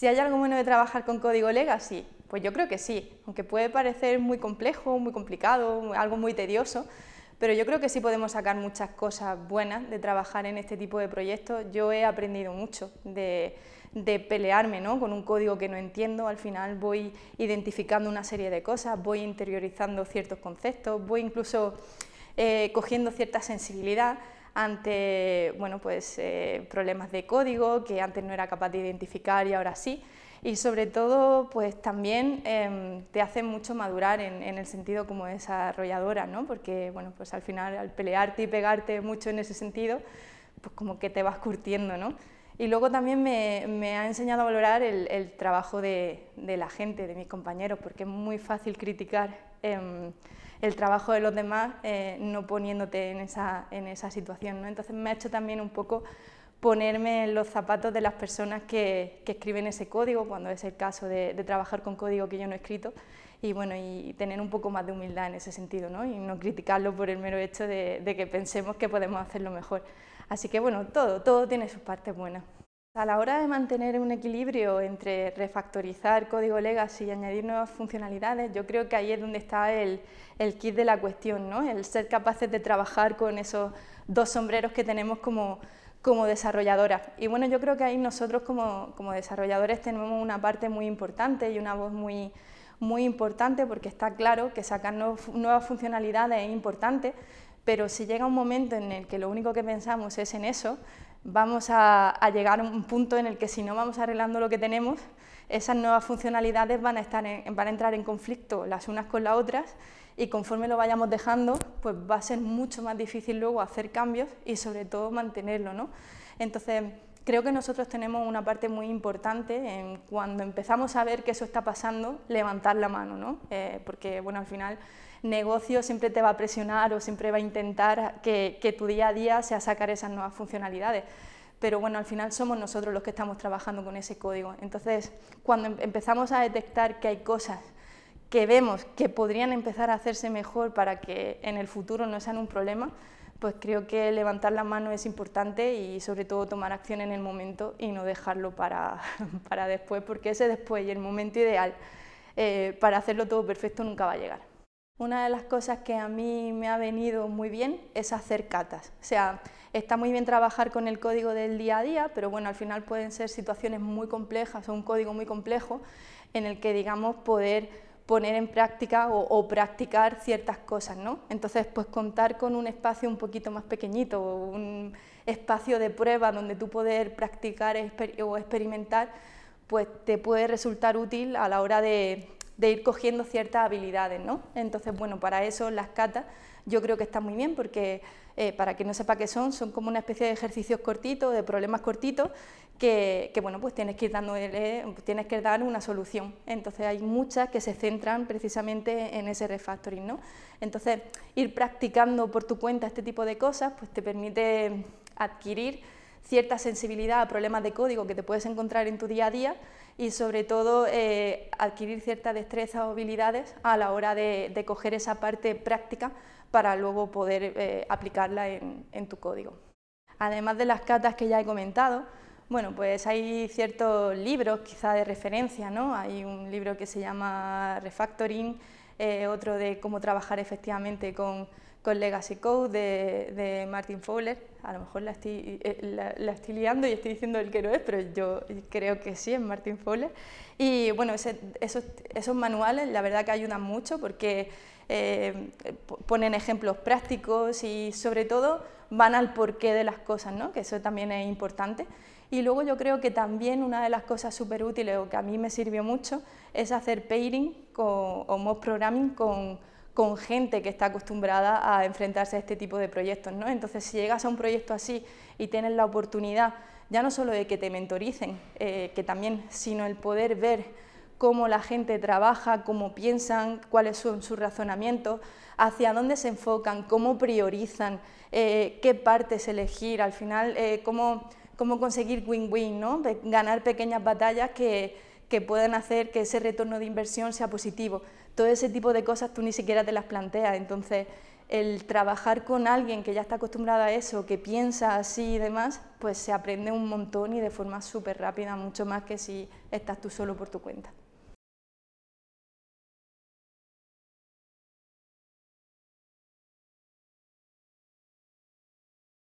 Si hay algo bueno de trabajar con código legacy, pues yo creo que sí, aunque puede parecer muy complejo, muy complicado, algo muy tedioso, pero yo creo que sí podemos sacar muchas cosas buenas de trabajar en este tipo de proyectos. Yo he aprendido mucho de, pelearme ¿no? con un código que no entiendo, al final voy identificando una serie de cosas, voy interiorizando ciertos conceptos, voy incluso eh, cogiendo cierta sensibilidad ante bueno, pues, eh, problemas de código que antes no era capaz de identificar y ahora sí. Y sobre todo, pues también em, te hace mucho madurar en, el sentido como desarrolladora, ¿no? porque bueno, pues al final al pelearte y pegarte mucho en ese sentido, pues como que te vas curtiendo. ¿no? Y luego también me, ha enseñado a valorar el, trabajo de, la gente, de mis compañeros, porque es muy fácil criticar em, el trabajo de los demás eh, no poniéndote en esa, situación. Entonces me ha hecho también un poco ponerme en los zapatos de las personas que, escriben ese código, cuando es el caso de, trabajar con código que yo no he escrito, y bueno, y tener un poco más de humildad en ese sentido, ¿no? y no criticarlo por el mero hecho de que pensemos que podemos hacerlo mejor. Así que bueno, todo, todo tiene sus partes buenas. A la hora de mantener un equilibrio entre refactorizar código legacy y añadir nuevas funcionalidades, yo creo que ahí es donde está el, kit de la cuestión, ¿no? el ser capaces de trabajar con esos dos sombreros que tenemos como, desarrolladoras. Y bueno, yo creo que ahí nosotros como, desarrolladores tenemos una parte muy importante y una voz muy, importante porque está claro que sacar nuevas funcionalidades es importante, pero si llega un momento en el que lo único que pensamos es en eso, vamos a, llegar a un punto en el que si no vamos arreglando lo que tenemos, esas nuevas funcionalidades van a, estar van a entrar en conflicto las unas con las otras y conforme lo vayamos dejando, pues va a ser mucho más difícil luego hacer cambios y sobre todo mantenerlo, ¿no? Entonces, Creo que nosotros tenemos una parte muy importante en cuando empezamos a ver que eso está pasando, levantar la mano, ¿no? Eh, porque bueno, al final negocio siempre te va a presionar o siempre va a intentar que, que tu día a día sea sacar esas nuevas funcionalidades pero bueno, al final somos nosotros los que estamos trabajando con ese código. Entonces, cuando em, empezamos a detectar que hay cosas que vemos que podrían empezar a hacerse mejor para que en el futuro no sean un problema, pues creo que levantar la mano es importante y sobre todo tomar acción en el momento y no dejarlo para, después, porque ese después y el momento ideal eh, para hacerlo todo perfecto nunca va a llegar. Una de las cosas que a mí me ha venido muy bien es hacer catas. O sea, está muy bien trabajar con el código del día a día, pero bueno, al final pueden ser situaciones muy complejas o un código muy complejo en el que, digamos, poder poner en práctica o, practicar ciertas cosas, ¿no? Entonces, pues contar con un espacio un poquito más pequeñito, un espacio de prueba donde tú poder practicar o experimentar, pues te puede resultar útil a la hora de, de ir cogiendo ciertas habilidades, ¿no? Entonces, bueno, para eso las catas yo creo que están muy bien porque, eh, para que no sepa qué son, son como una especie de ejercicios cortitos, de problemas cortitos, que, bueno, pues tienes que ir dándole, tienes que dar una solución. Entonces, hay muchas que se centran precisamente en ese refactoring, ¿no? Entonces, ir practicando por tu cuenta este tipo de cosas, pues te permite adquirir cierta sensibilidad a problemas de código que te puedes encontrar en tu día a día y sobre todo eh, adquirir cierta destreza o habilidades a la hora de, coger esa parte práctica para luego poder eh, aplicarla en, tu código. Además de las catas que ya he comentado, bueno, pues hay ciertos libros quizá de referencia, ¿no? Hay un libro que se llama Refactoring, eh, otro de cómo trabajar efectivamente con con Legacy Code de, Martin Fowler. A lo mejor la estoy, eh, la, estoy, liando y estoy diciendo el que no es, pero yo creo que sí, es Martin Fowler. Y bueno, esos, esos, manuales la verdad que ayudan mucho porque eh, ponen ejemplos prácticos y sobre todo van al porqué de las cosas, ¿no? que eso también es importante. Y luego yo creo que también una de las cosas súper útiles o que a mí me sirvió mucho es hacer pairing o mock programming con con gente que está acostumbrada a enfrentarse a este tipo de proyectos. ¿no? Entonces, si llegas a un proyecto así y tienes la oportunidad, ya no solo de que te mentoricen, eh, que también, sino el poder ver cómo la gente trabaja, cómo piensan, cuáles son sus razonamientos, hacia dónde se enfocan, cómo priorizan, eh, qué partes elegir, al final, eh, cómo, cómo conseguir win-win, ¿no? ganar pequeñas batallas que que puedan hacer que ese retorno de inversión sea positivo. Todo ese tipo de cosas tú ni siquiera te las planteas. Entonces, el trabajar con alguien que ya está acostumbrado a eso, que piensa así y demás, pues se aprende un montón y de forma súper rápida, mucho más que si estás tú solo por tu cuenta.